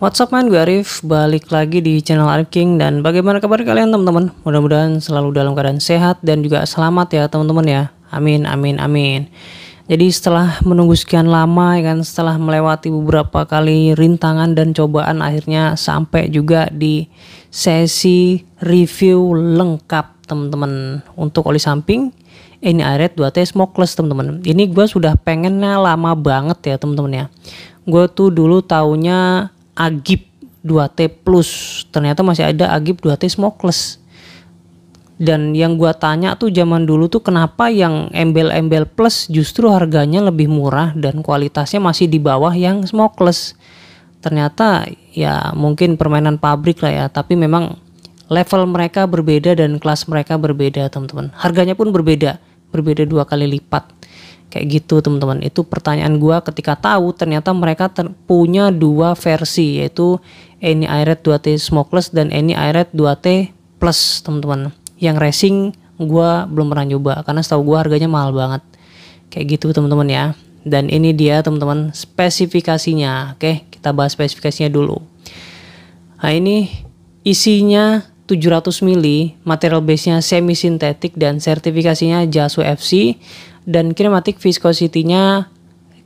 What's up man, gue Arif, balik lagi di channel Arif King dan bagaimana kabar kalian teman-teman? Mudah-mudahan selalu dalam keadaan sehat dan juga selamat ya teman-teman ya. Amin, amin, amin. Jadi setelah menunggu sekian lama ya kan, setelah melewati beberapa kali rintangan dan cobaan akhirnya sampai juga di sesi review lengkap teman-teman untuk oli samping ini Aret 2T smokeless teman-teman. Ini gue sudah pengennya lama banget ya teman-teman ya. Gue tuh dulu taunya Agib 2T plus ternyata masih ada Agib 2T smokeless dan yang gua tanya tuh zaman dulu tuh kenapa yang embel-embel plus justru harganya lebih murah dan kualitasnya masih di bawah yang smokeless ternyata ya mungkin permainan pabrik lah ya tapi memang level mereka berbeda dan kelas mereka berbeda teman-teman harganya pun berbeda berbeda dua kali lipat Kayak gitu teman-teman. Itu pertanyaan gue ketika tahu ternyata mereka ter punya dua versi yaitu Any iRed 2T Smokeless dan Any iRed 2T Plus teman-teman. Yang racing gue belum pernah nyoba karena setahu gue harganya mahal banget. Kayak gitu teman-teman ya. Dan ini dia teman-teman spesifikasinya. Oke, kita bahas spesifikasinya dulu. Nah ini isinya 700 mili, material base-nya semi sintetik dan sertifikasinya JASU FC dan kinematik viscosity-nya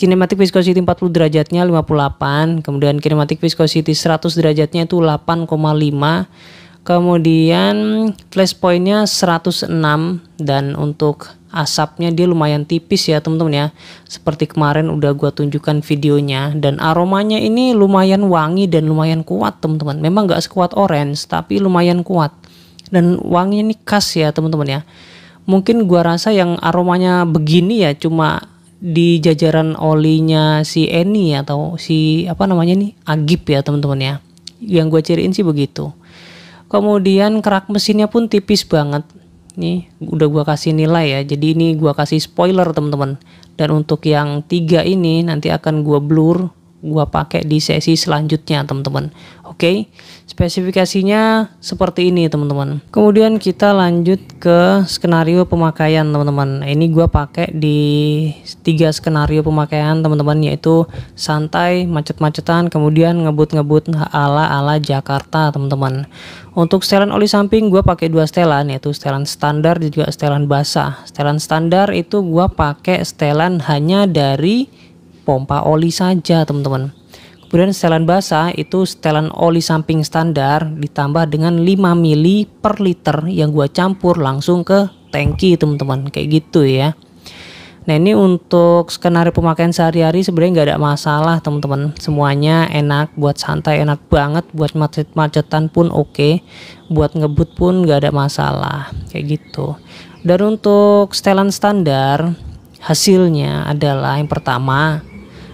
kinematik viscosity 40 derajatnya 58, kemudian kinematik viscosity 100 derajatnya itu 8,5. Kemudian flash point-nya 106 dan untuk asapnya dia lumayan tipis ya teman-teman ya. Seperti kemarin udah gua tunjukkan videonya dan aromanya ini lumayan wangi dan lumayan kuat teman-teman. Memang nggak sekuat orange tapi lumayan kuat. Dan wanginya ini khas ya teman-teman ya mungkin gua rasa yang aromanya begini ya cuma di jajaran olinya si Eni atau si apa namanya nih Agip ya teman-teman ya yang gua ciriin sih begitu kemudian kerak mesinnya pun tipis banget nih udah gua kasih nilai ya jadi ini gua kasih spoiler teman-teman dan untuk yang tiga ini nanti akan gua blur gua pakai di sesi selanjutnya teman-teman oke okay? spesifikasinya seperti ini teman-teman kemudian kita lanjut ke skenario pemakaian teman-teman ini gua pakai di tiga skenario pemakaian teman-teman yaitu santai macet-macetan kemudian ngebut-ngebut ala-ala Jakarta teman-teman untuk setelan oli samping gua pakai dua setelan yaitu setelan standar dan juga setelan basah setelan standar itu gua pakai setelan hanya dari pompa oli saja teman-teman kemudian setelan basah itu setelan oli samping standar ditambah dengan 5 mili per liter yang gua campur langsung ke tangki teman-teman kayak gitu ya Nah ini untuk skenario pemakaian sehari-hari sebenarnya nggak ada masalah teman-teman Semuanya enak, buat santai enak banget, buat macet-macetan pun oke Buat ngebut pun nggak ada masalah, kayak gitu Dan untuk setelan standar hasilnya adalah yang pertama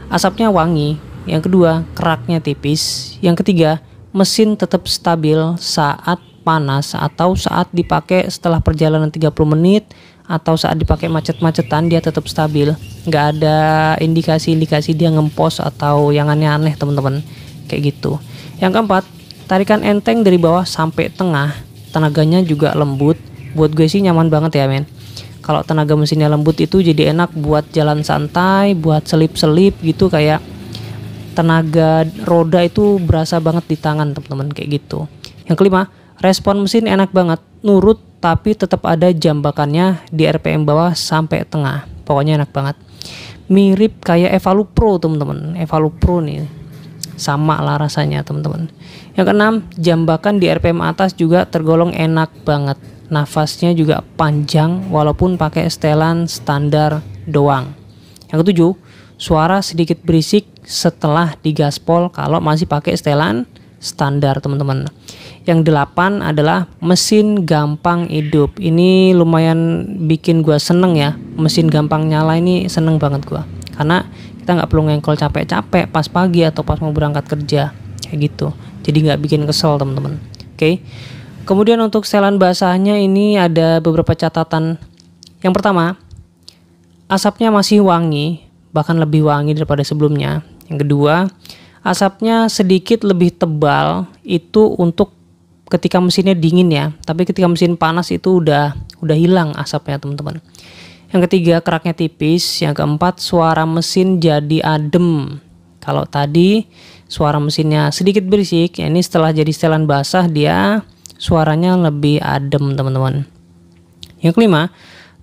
Asapnya wangi. Yang kedua, keraknya tipis. Yang ketiga, mesin tetap stabil saat panas atau saat dipakai setelah perjalanan 30 menit atau saat dipakai macet-macetan dia tetap stabil nggak ada indikasi-indikasi dia ngempos atau yang aneh-aneh teman-teman kayak gitu yang keempat tarikan enteng dari bawah sampai tengah tenaganya juga lembut buat gue sih nyaman banget ya men kalau tenaga mesinnya lembut itu jadi enak buat jalan santai buat selip-selip gitu kayak tenaga roda itu berasa banget di tangan teman-teman kayak gitu yang kelima respon mesin enak banget nurut tapi tetap ada jambakannya di RPM bawah sampai tengah pokoknya enak banget mirip kayak Evalu Pro teman-teman Evalu Pro nih sama lah rasanya teman-teman yang keenam jambakan di RPM atas juga tergolong enak banget nafasnya juga panjang walaupun pakai setelan standar doang. Yang ketujuh, suara sedikit berisik setelah digaspol kalau masih pakai setelan standar teman-teman. Yang delapan adalah mesin gampang hidup. Ini lumayan bikin gua seneng ya. Mesin gampang nyala ini seneng banget gua. Karena kita nggak perlu ngengkol capek-capek pas pagi atau pas mau berangkat kerja kayak gitu. Jadi nggak bikin kesel teman-teman. Oke. Okay. Kemudian untuk selan basahnya ini ada beberapa catatan. Yang pertama, asapnya masih wangi, bahkan lebih wangi daripada sebelumnya. Yang kedua, asapnya sedikit lebih tebal itu untuk ketika mesinnya dingin ya, tapi ketika mesin panas itu udah udah hilang asapnya, teman-teman. Yang ketiga, keraknya tipis. Yang keempat, suara mesin jadi adem. Kalau tadi suara mesinnya sedikit berisik, ya ini setelah jadi setelan basah dia suaranya lebih adem teman-teman. Yang kelima,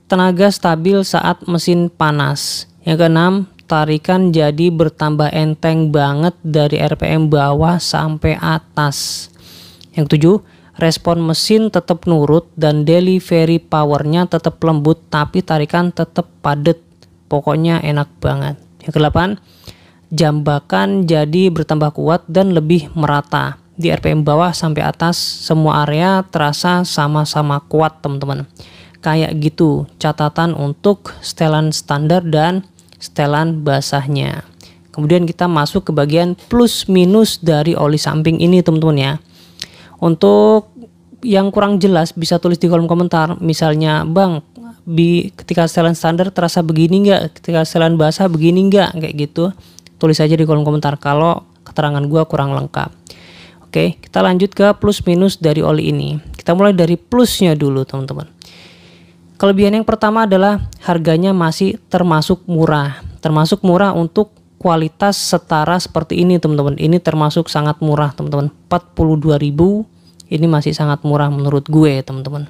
tenaga stabil saat mesin panas. Yang keenam, tarikan jadi bertambah enteng banget dari RPM bawah sampai atas. Yang ketujuh, respon mesin tetap nurut dan delivery powernya tetap lembut tapi tarikan tetap padat. Pokoknya enak banget. Yang kedelapan, jambakan jadi bertambah kuat dan lebih merata di RPM bawah sampai atas semua area terasa sama-sama kuat teman-teman kayak gitu catatan untuk setelan standar dan setelan basahnya kemudian kita masuk ke bagian plus minus dari oli samping ini teman-teman ya untuk yang kurang jelas bisa tulis di kolom komentar misalnya bang bi ketika setelan standar terasa begini enggak ketika setelan basah begini enggak kayak gitu tulis aja di kolom komentar kalau keterangan gua kurang lengkap Oke, kita lanjut ke plus minus dari oli ini. Kita mulai dari plusnya dulu, teman-teman. Kelebihan yang pertama adalah harganya masih termasuk murah. Termasuk murah untuk kualitas setara seperti ini, teman-teman. Ini termasuk sangat murah, teman-teman. 42.000 ini masih sangat murah menurut gue, teman-teman.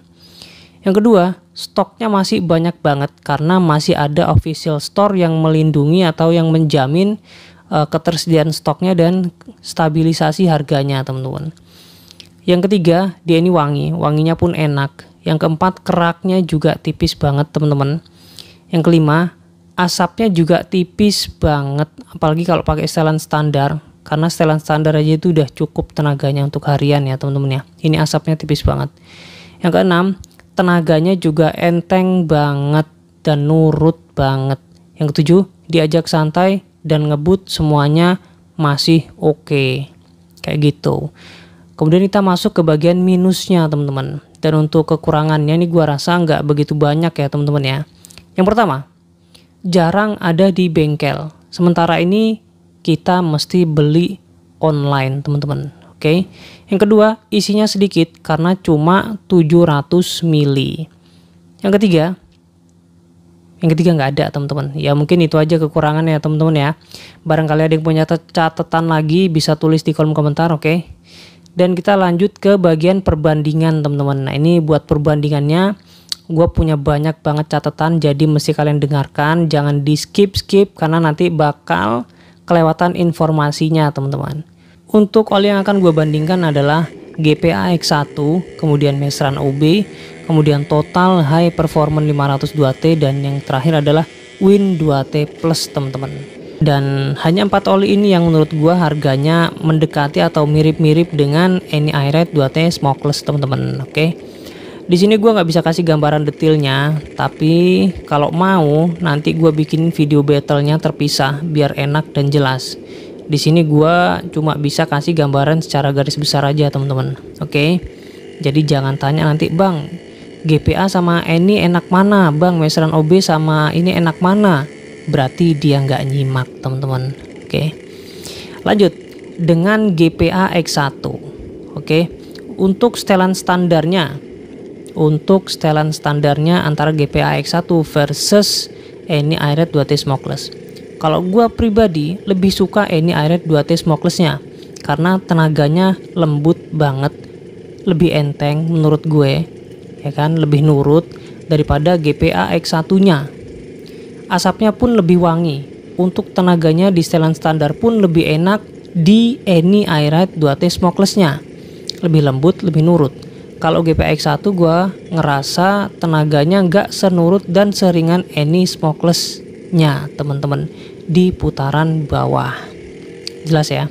Yang kedua, stoknya masih banyak banget karena masih ada official store yang melindungi atau yang menjamin uh, ketersediaan stoknya dan stabilisasi harganya teman-teman. Yang ketiga, dia ini wangi, wanginya pun enak. Yang keempat, keraknya juga tipis banget teman-teman. Yang kelima, asapnya juga tipis banget, apalagi kalau pakai setelan standar. Karena setelan standar aja itu udah cukup tenaganya untuk harian ya teman-teman ya. Ini asapnya tipis banget. Yang keenam, tenaganya juga enteng banget dan nurut banget. Yang ketujuh, diajak santai dan ngebut semuanya masih oke. Okay. Kayak gitu. Kemudian kita masuk ke bagian minusnya teman-teman. Dan untuk kekurangannya ini gue rasa nggak begitu banyak ya teman-teman ya. Yang pertama, jarang ada di bengkel. Sementara ini kita mesti beli online teman-teman. Oke. Yang kedua, isinya sedikit karena cuma 700 mili. Yang ketiga, yang ketiga nggak ada teman-teman ya mungkin itu aja kekurangannya ya, teman-teman ya barangkali ada yang punya catatan lagi bisa tulis di kolom komentar oke okay? dan kita lanjut ke bagian perbandingan teman-teman nah ini buat perbandingannya gue punya banyak banget catatan jadi mesti kalian dengarkan jangan di skip skip karena nanti bakal kelewatan informasinya teman-teman untuk oli yang akan gue bandingkan adalah GPAX1, kemudian Mesran OB, kemudian total high performance 502T dan yang terakhir adalah Win 2T plus teman-teman. Dan hanya empat oli ini yang menurut gua harganya mendekati atau mirip-mirip dengan Any Airite 2T Smokeless teman-teman. Oke. Okay? Di sini gua nggak bisa kasih gambaran detailnya, tapi kalau mau nanti gua bikin video battlenya terpisah biar enak dan jelas di sini gua cuma bisa kasih gambaran secara garis besar aja teman-teman oke okay? jadi jangan tanya nanti bang GPA sama ini enak mana bang meseran OB sama ini enak mana berarti dia nggak nyimak teman-teman oke okay? lanjut dengan GPA X1 oke okay? untuk setelan standarnya untuk setelan standarnya antara GPA X1 versus ini Airet 2T Smokeless kalau gue pribadi lebih suka ini airnya 2T Smokelessnya karena tenaganya lembut banget, lebih enteng menurut gue, ya kan, lebih nurut daripada GPA X1-nya. Asapnya pun lebih wangi. Untuk tenaganya di setelan standar pun lebih enak di Any Airite 2T Smokeless-nya. Lebih lembut, lebih nurut. Kalau GPA x 1 gue ngerasa tenaganya nggak senurut dan seringan Any Smokeless-nya, teman-teman di putaran bawah. Jelas ya.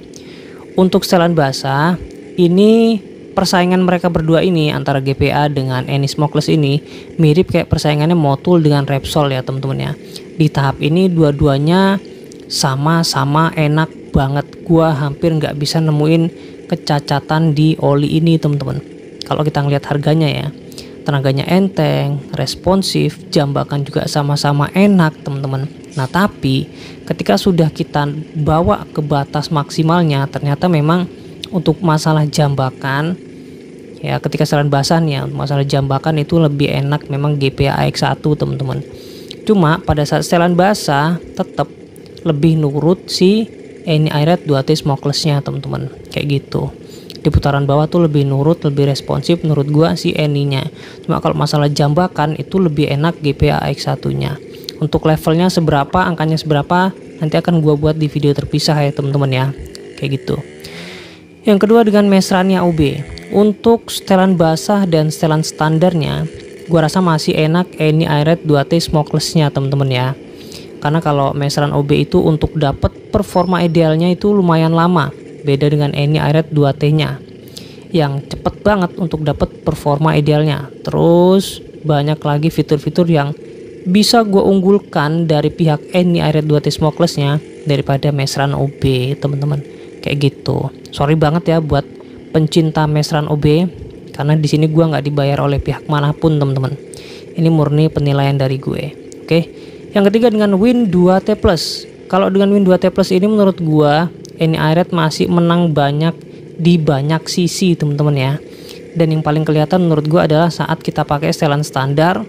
Untuk setelan bahasa ini persaingan mereka berdua ini antara GPA dengan Enis Mokles ini mirip kayak persaingannya Motul dengan Repsol ya teman-teman ya. Di tahap ini dua-duanya sama-sama enak banget. Gua hampir nggak bisa nemuin kecacatan di oli ini teman-teman kalau kita ngeliat harganya ya tenaganya enteng responsif jambakan juga sama-sama enak teman-teman Nah, tapi ketika sudah kita bawa ke batas maksimalnya, ternyata memang untuk masalah jambakan ya ketika saran bahasannya masalah jambakan itu lebih enak memang GPA X1 teman-teman cuma pada saat setelan basah tetap lebih nurut si ini airet 2T smokelessnya teman-teman kayak gitu di putaran bawah tuh lebih nurut lebih responsif menurut gua si eninya cuma kalau masalah jambakan itu lebih enak GPA X1 nya untuk levelnya seberapa angkanya seberapa nanti akan gue buat di video terpisah ya teman-teman ya kayak gitu yang kedua dengan mesrannya UB untuk setelan basah dan setelan standarnya gue rasa masih enak ini Iret 2T smokelessnya teman-teman ya karena kalau mesran OB itu untuk dapat performa idealnya itu lumayan lama beda dengan ini Iret 2T nya yang cepet banget untuk dapat performa idealnya terus banyak lagi fitur-fitur yang bisa gue unggulkan dari pihak Eni Airet 2 Tismoklesnya daripada Mesran OB teman-teman kayak gitu sorry banget ya buat pencinta Mesran OB karena di sini gue nggak dibayar oleh pihak manapun teman-teman ini murni penilaian dari gue oke yang ketiga dengan Win 2T Plus kalau dengan Win 2T Plus ini menurut gue Eni Airet masih menang banyak di banyak sisi teman-teman ya dan yang paling kelihatan menurut gue adalah saat kita pakai setelan standar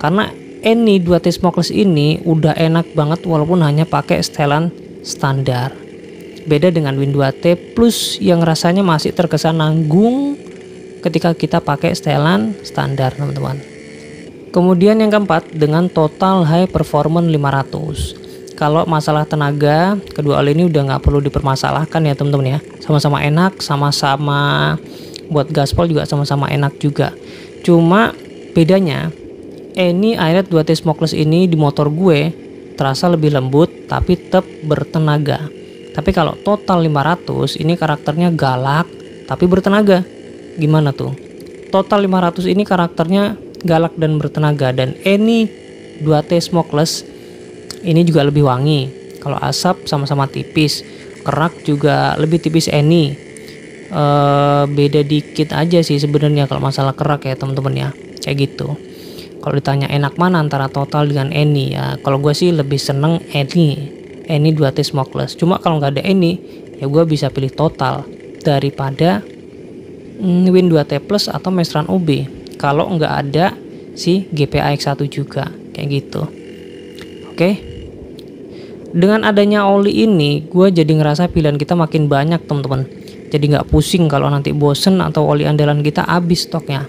karena Eni 2 T smokeless ini udah enak banget walaupun hanya pakai setelan standar. Beda dengan Win 2 T Plus yang rasanya masih terkesan nanggung ketika kita pakai setelan standar, teman-teman. Kemudian yang keempat dengan total high performance 500 kalau masalah tenaga kedua oli ini udah nggak perlu dipermasalahkan ya teman-teman ya sama-sama enak sama-sama buat gaspol juga sama-sama enak juga cuma bedanya Any Airet 2T Smokeless ini di motor gue terasa lebih lembut tapi tetap bertenaga. Tapi kalau total 500 ini karakternya galak tapi bertenaga. Gimana tuh? Total 500 ini karakternya galak dan bertenaga dan Any 2T Smokeless ini juga lebih wangi. Kalau asap sama-sama tipis, kerak juga lebih tipis Any. Uh, beda dikit aja sih sebenarnya kalau masalah kerak ya teman-teman ya. Kayak gitu. Kalau ditanya enak mana antara Total dengan Eni ya, kalau gue sih lebih seneng Eni. Eni 2T smokeless. Cuma kalau nggak ada Eni, ya gue bisa pilih Total daripada mm, Win 2T Plus atau Mesran UB. Kalau nggak ada si GPAX1 juga, kayak gitu. Oke. Dengan adanya Oli ini, gue jadi ngerasa pilihan kita makin banyak teman-teman. Jadi nggak pusing kalau nanti bosen atau oli andalan kita habis stoknya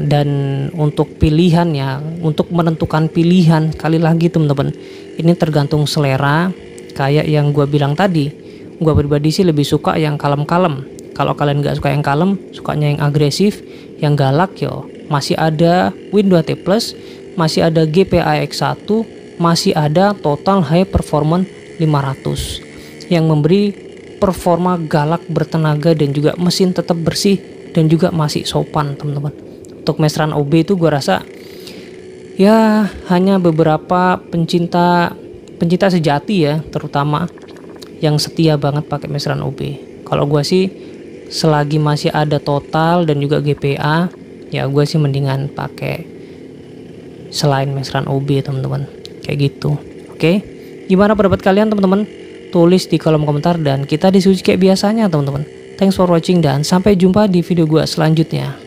dan untuk pilihannya untuk menentukan pilihan kali lagi teman-teman ini tergantung selera kayak yang gue bilang tadi gue pribadi sih lebih suka yang kalem-kalem kalau kalian gak suka yang kalem sukanya yang agresif yang galak yo masih ada Win 2T Plus masih ada X 1 masih ada Total High Performance 500 yang memberi performa galak bertenaga dan juga mesin tetap bersih dan juga masih sopan teman-teman untuk mesran OB itu gue rasa ya hanya beberapa pencinta pencinta sejati ya terutama yang setia banget pakai mesran OB. Kalau gue sih selagi masih ada total dan juga GPA ya gue sih mendingan pakai selain mesran OB teman-teman kayak gitu. Oke, gimana pendapat kalian teman-teman? Tulis di kolom komentar dan kita diskusi kayak biasanya teman-teman. Thanks for watching dan sampai jumpa di video gue selanjutnya.